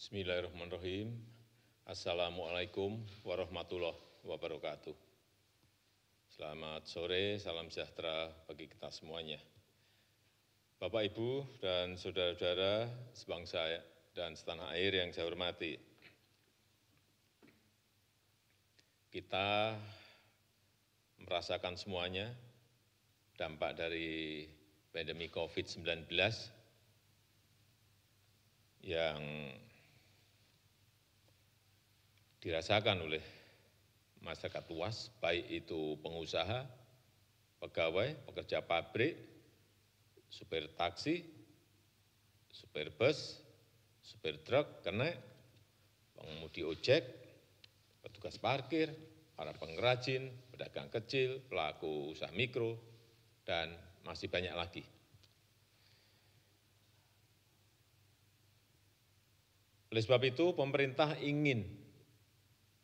Bismillahirrahmanirrahim. Assalamualaikum warahmatullahi wabarakatuh. Selamat sore, salam sejahtera bagi kita semuanya. Bapak, Ibu, dan saudara-saudara sebangsa dan setanah air yang saya hormati. Kita merasakan semuanya dampak dari pandemi COVID-19 yang dirasakan oleh masyarakat luas, baik itu pengusaha, pegawai, pekerja pabrik, supir taksi, supir bus, supir truk, kena, pengemudi ojek, petugas parkir, para pengrajin, pedagang kecil, pelaku usaha mikro, dan masih banyak lagi. Oleh sebab itu, pemerintah ingin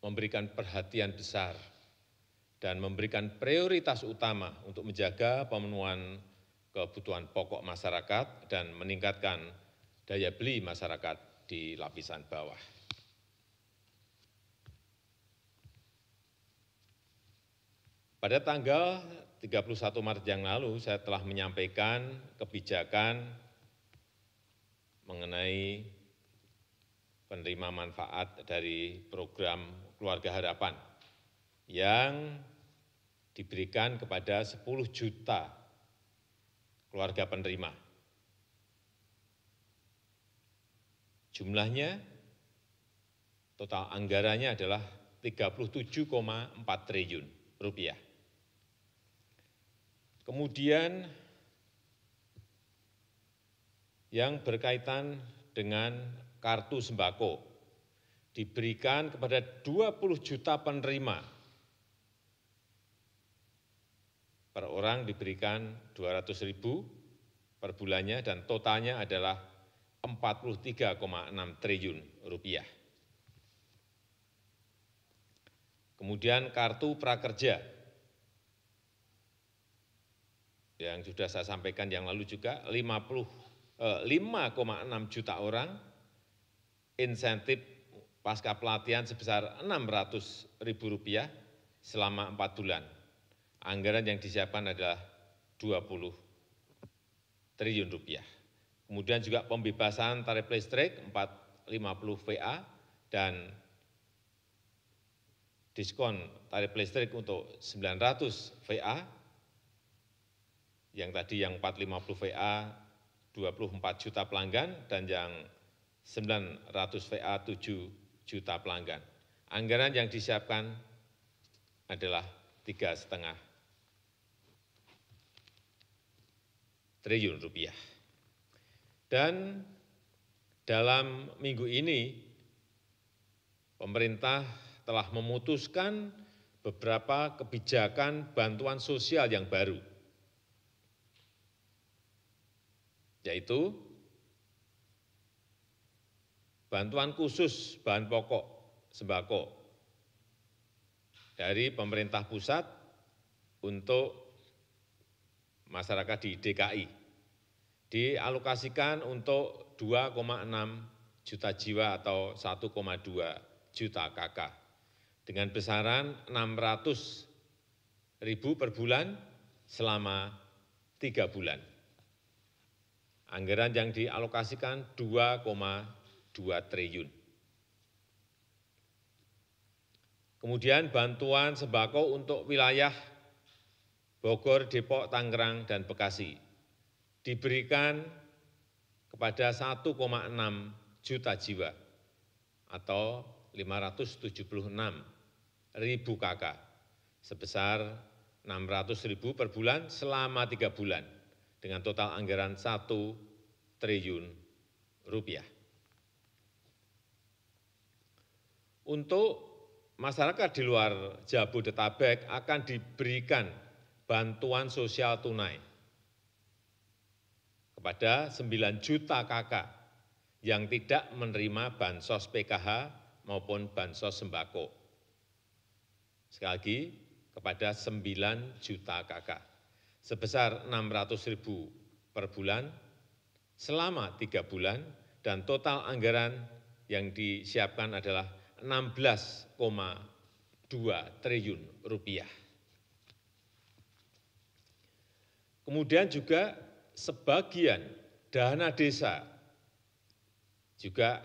memberikan perhatian besar dan memberikan prioritas utama untuk menjaga pemenuhan kebutuhan pokok masyarakat dan meningkatkan daya beli masyarakat di lapisan bawah. Pada tanggal 31 Maret yang lalu, saya telah menyampaikan kebijakan mengenai penerima manfaat dari program keluarga harapan yang diberikan kepada 10 juta keluarga penerima. Jumlahnya, total anggarannya adalah 37,4 triliun rupiah. Kemudian yang berkaitan dengan kartu sembako diberikan kepada 20 juta penerima. Per orang diberikan 200 ribu per bulannya dan totalnya adalah 43,6 triliun rupiah. Kemudian kartu prakerja yang sudah saya sampaikan yang lalu juga 50 eh, 5,6 juta orang insentif pasca pelatihan sebesar rp 600000 selama empat bulan. Anggaran yang disiapkan adalah Rp 20 triliun rupiah. Kemudian juga pembebasan tarif listrik 450 VA dan diskon tarif listrik untuk 900 VA, yang tadi yang 450 VA 24 juta pelanggan, dan yang 900 VA 7 juta pelanggan. Anggaran yang disiapkan adalah tiga setengah triliun rupiah. Dan dalam minggu ini pemerintah telah memutuskan beberapa kebijakan bantuan sosial yang baru, yaitu bantuan khusus bahan pokok sembako dari pemerintah pusat untuk masyarakat di DKI dialokasikan untuk 2,6 juta jiwa atau 1,2 juta KK dengan besaran 600 ribu per bulan selama tiga bulan. Anggaran yang dialokasikan 2 triliun. Kemudian bantuan sembako untuk wilayah Bogor, Depok, Tangerang, dan Bekasi diberikan kepada 1,6 juta jiwa atau 576 ribu kakak sebesar 600 ribu per bulan selama tiga bulan dengan total anggaran 1 triliun rupiah. untuk masyarakat di luar Jabodetabek akan diberikan bantuan sosial tunai kepada 9 juta kakak yang tidak menerima bansos PKH maupun bansos sembako. Sekali lagi, kepada 9 juta kakak sebesar 600 ribu per bulan selama tiga bulan dan total anggaran yang disiapkan adalah 16,2 triliun rupiah. Kemudian juga sebagian dana desa juga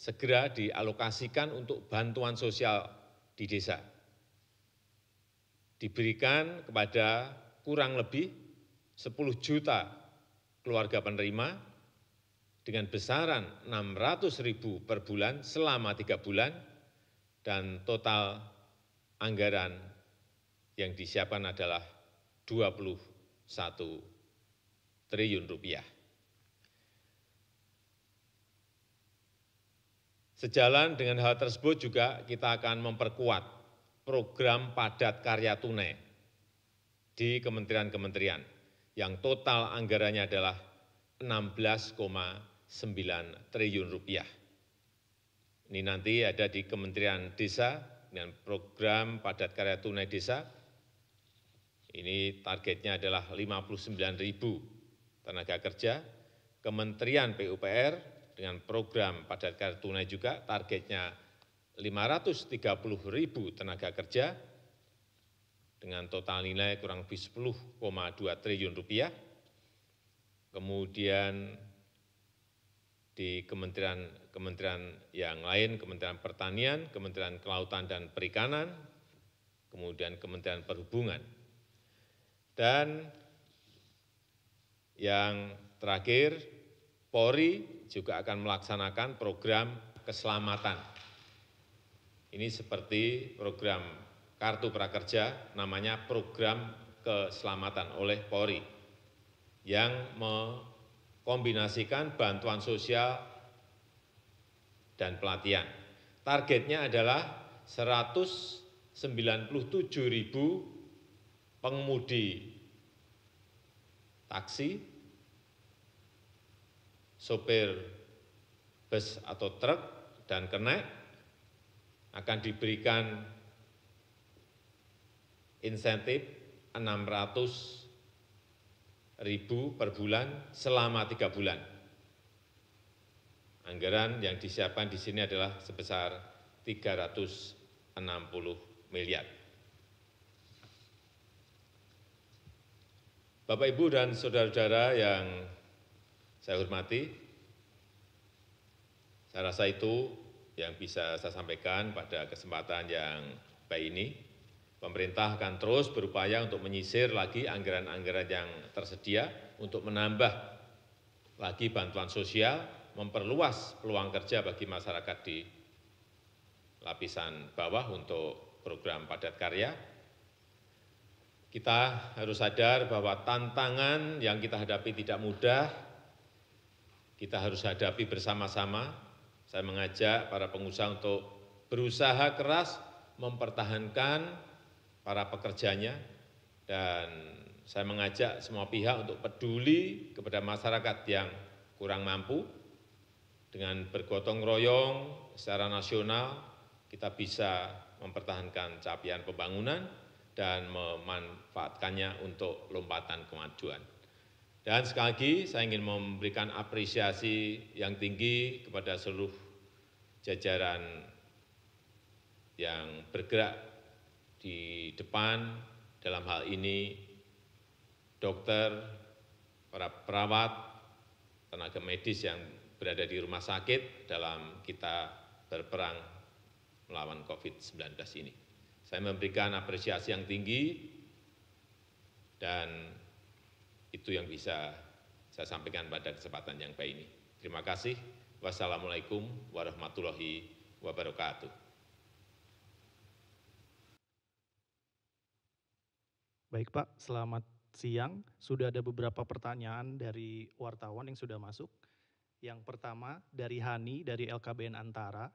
segera dialokasikan untuk bantuan sosial di desa. Diberikan kepada kurang lebih 10 juta keluarga penerima dengan besaran 600 ribu per bulan selama tiga bulan, dan total anggaran yang disiapkan adalah 21 triliun rupiah. Sejalan dengan hal tersebut juga kita akan memperkuat program padat karya tunai di kementerian-kementerian yang total anggarannya adalah 16, 9 triliun rupiah. Ini nanti ada di Kementerian Desa dengan program padat karya tunai desa. Ini targetnya adalah 59 ribu tenaga kerja. Kementerian PUPR dengan program padat karya tunai juga targetnya 530 ribu tenaga kerja dengan total nilai kurang lebih 10,2 triliun rupiah. Kemudian di kementerian-kementerian yang lain, Kementerian Pertanian, Kementerian Kelautan dan Perikanan, kemudian Kementerian Perhubungan. Dan yang terakhir, Polri juga akan melaksanakan program keselamatan. Ini seperti program Kartu Prakerja, namanya Program Keselamatan oleh Polri, yang me kombinasikan bantuan sosial dan pelatihan. Targetnya adalah 197 ribu pengemudi taksi, sopir bus atau truk, dan kenaik akan diberikan insentif 600 ribu per bulan selama tiga bulan. Anggaran yang disiapkan di sini adalah sebesar 360 miliar. Bapak, Ibu, dan Saudara-saudara yang saya hormati, saya rasa itu yang bisa saya sampaikan pada kesempatan yang baik ini pemerintah akan terus berupaya untuk menyisir lagi anggaran-anggaran yang tersedia untuk menambah lagi bantuan sosial, memperluas peluang kerja bagi masyarakat di lapisan bawah untuk program padat karya. Kita harus sadar bahwa tantangan yang kita hadapi tidak mudah, kita harus hadapi bersama-sama. Saya mengajak para pengusaha untuk berusaha keras mempertahankan para pekerjanya dan saya mengajak semua pihak untuk peduli kepada masyarakat yang kurang mampu. Dengan bergotong royong secara nasional, kita bisa mempertahankan capaian pembangunan dan memanfaatkannya untuk lompatan kemajuan. Dan sekali lagi saya ingin memberikan apresiasi yang tinggi kepada seluruh jajaran yang bergerak di depan dalam hal ini dokter, para perawat, tenaga medis yang berada di rumah sakit dalam kita berperang melawan COVID-19 ini. Saya memberikan apresiasi yang tinggi dan itu yang bisa saya sampaikan pada kesempatan yang baik ini. Terima kasih. Wassalamualaikum warahmatullahi wabarakatuh. Baik Pak, selamat siang. Sudah ada beberapa pertanyaan dari wartawan yang sudah masuk. Yang pertama dari Hani dari LKBN Antara.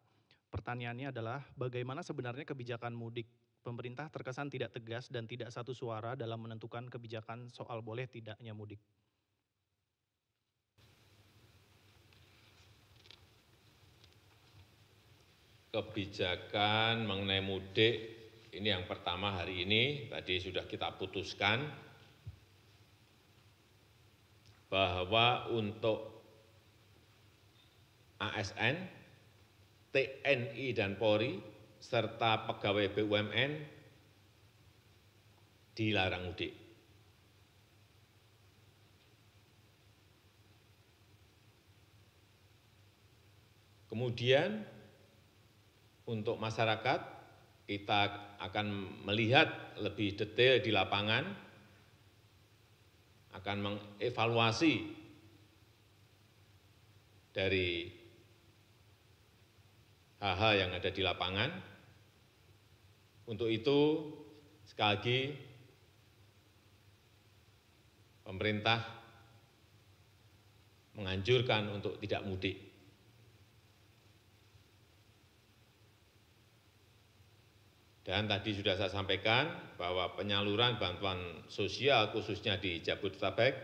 Pertanyaannya adalah bagaimana sebenarnya kebijakan mudik pemerintah terkesan tidak tegas dan tidak satu suara dalam menentukan kebijakan soal boleh tidaknya mudik. Kebijakan mengenai mudik ini yang pertama hari ini tadi sudah kita putuskan bahwa untuk ASN, TNI dan Polri, serta pegawai BUMN dilarang mudik. Kemudian untuk masyarakat kita akan melihat lebih detail di lapangan, akan mengevaluasi dari hal-hal yang ada di lapangan. Untuk itu, sekali lagi, pemerintah menganjurkan untuk tidak mudik. dan tadi sudah saya sampaikan bahwa penyaluran bantuan sosial khususnya di jabodetabek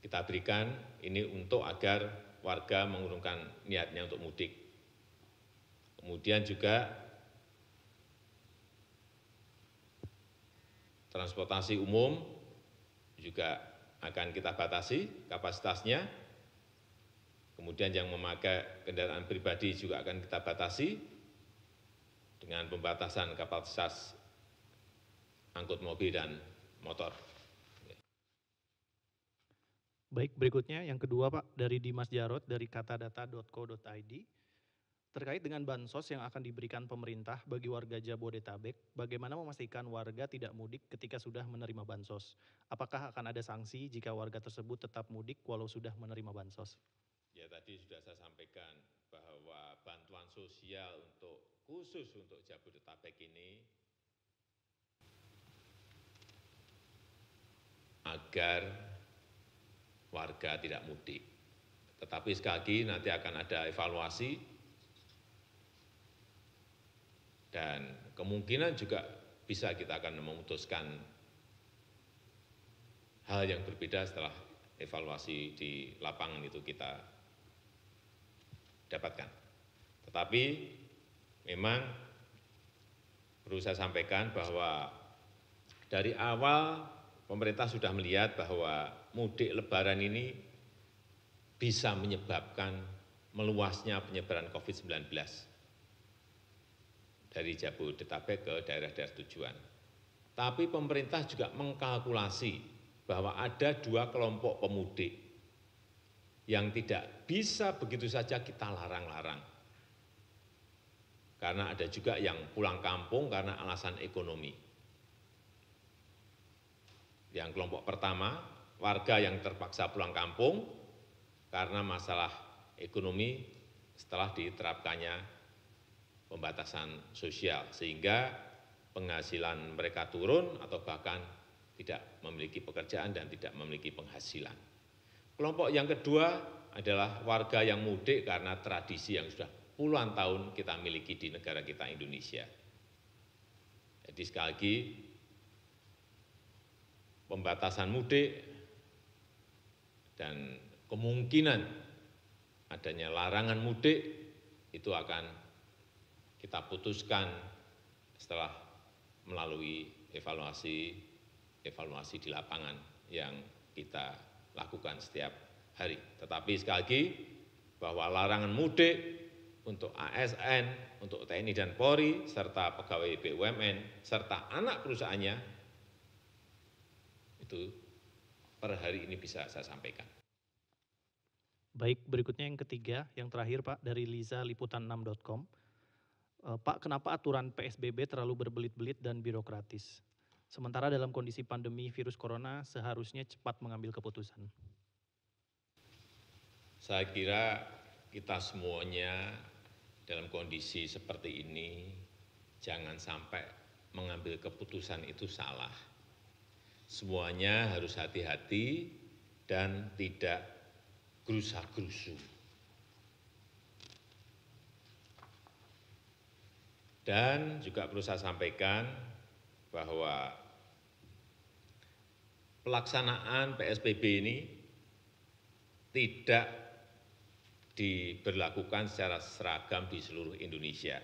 kita berikan ini untuk agar warga mengurungkan niatnya untuk mudik. Kemudian juga transportasi umum juga akan kita batasi kapasitasnya. Kemudian yang memakai kendaraan pribadi juga akan kita batasi dengan pembatasan kapal kapasitas angkut mobil dan motor. Baik, berikutnya yang kedua Pak, dari Dimas Jarot dari katadata.co.id. Terkait dengan bansos yang akan diberikan pemerintah bagi warga Jabodetabek, bagaimana memastikan warga tidak mudik ketika sudah menerima bansos? Apakah akan ada sanksi jika warga tersebut tetap mudik walau sudah menerima bansos? Ya tadi sudah saya sampaikan bahwa bantuan sosial untuk khusus untuk Jabodetabek ini agar warga tidak mudik. Tetapi sekali lagi nanti akan ada evaluasi dan kemungkinan juga bisa kita akan memutuskan hal yang berbeda setelah evaluasi di lapangan itu kita dapatkan. Tetapi memang perlu saya sampaikan bahwa dari awal pemerintah sudah melihat bahwa mudik lebaran ini bisa menyebabkan meluasnya penyebaran COVID-19 dari Jabodetabek ke daerah-daerah tujuan. Tapi pemerintah juga mengkalkulasi bahwa ada dua kelompok pemudik yang tidak bisa begitu saja kita larang-larang karena ada juga yang pulang kampung karena alasan ekonomi. Yang kelompok pertama, warga yang terpaksa pulang kampung karena masalah ekonomi setelah diterapkannya pembatasan sosial, sehingga penghasilan mereka turun atau bahkan tidak memiliki pekerjaan dan tidak memiliki penghasilan. Kelompok yang kedua adalah warga yang mudik karena tradisi yang sudah puluhan tahun kita miliki di negara kita Indonesia. Jadi sekali lagi, pembatasan mudik dan kemungkinan adanya larangan mudik itu akan kita putuskan setelah melalui evaluasi evaluasi di lapangan yang kita lakukan setiap hari. Tetapi sekali lagi, bahwa larangan mudik untuk ASN, untuk TNI dan Polri, serta pegawai BUMN, serta anak perusahaannya, itu per hari ini bisa saya sampaikan. Baik, berikutnya yang ketiga, yang terakhir Pak, dari Liza Liputan6.com. Eh, Pak, kenapa aturan PSBB terlalu berbelit-belit dan birokratis? Sementara dalam kondisi pandemi virus corona seharusnya cepat mengambil keputusan. Saya kira kita semuanya dalam kondisi seperti ini jangan sampai mengambil keputusan itu salah. Semuanya harus hati-hati dan tidak gerusa-gerusu. Dan juga perlu saya sampaikan bahwa pelaksanaan PSBB ini tidak diberlakukan secara seragam di seluruh Indonesia.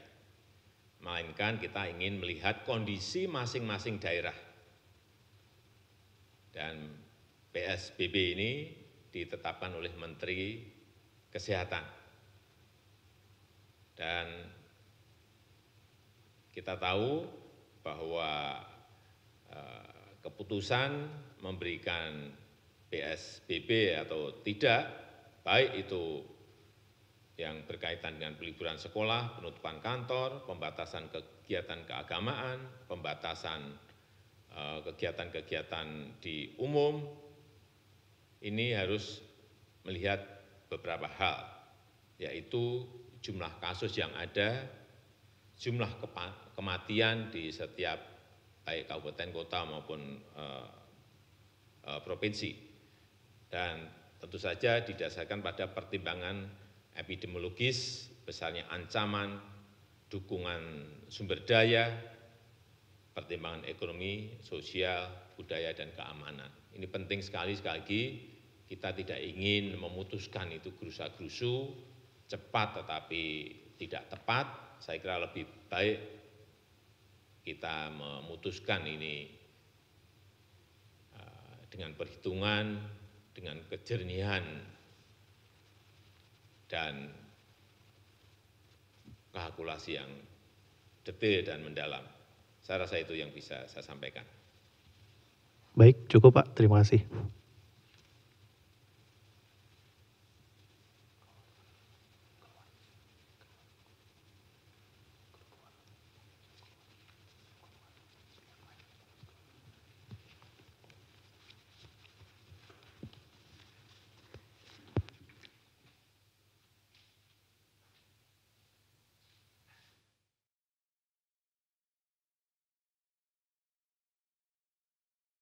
Melainkan kita ingin melihat kondisi masing-masing daerah. Dan PSBB ini ditetapkan oleh Menteri Kesehatan. Dan kita tahu bahwa eh, keputusan memberikan PSBB atau tidak, baik itu yang berkaitan dengan peliburan sekolah, penutupan kantor, pembatasan kegiatan keagamaan, pembatasan e, kegiatan-kegiatan di umum, ini harus melihat beberapa hal, yaitu jumlah kasus yang ada, jumlah kematian di setiap baik kabupaten kota maupun e, e, provinsi, dan tentu saja didasarkan pada pertimbangan epidemiologis, besarnya ancaman, dukungan sumber daya, pertimbangan ekonomi, sosial, budaya, dan keamanan. Ini penting sekali, sekali lagi, kita tidak ingin memutuskan itu gerusa-gerusu, cepat tetapi tidak tepat, saya kira lebih baik kita memutuskan ini eh, dengan perhitungan, dengan kejernihan dan kalkulasi yang detail dan mendalam. Saya rasa itu yang bisa saya sampaikan. Baik, cukup Pak. Terima kasih.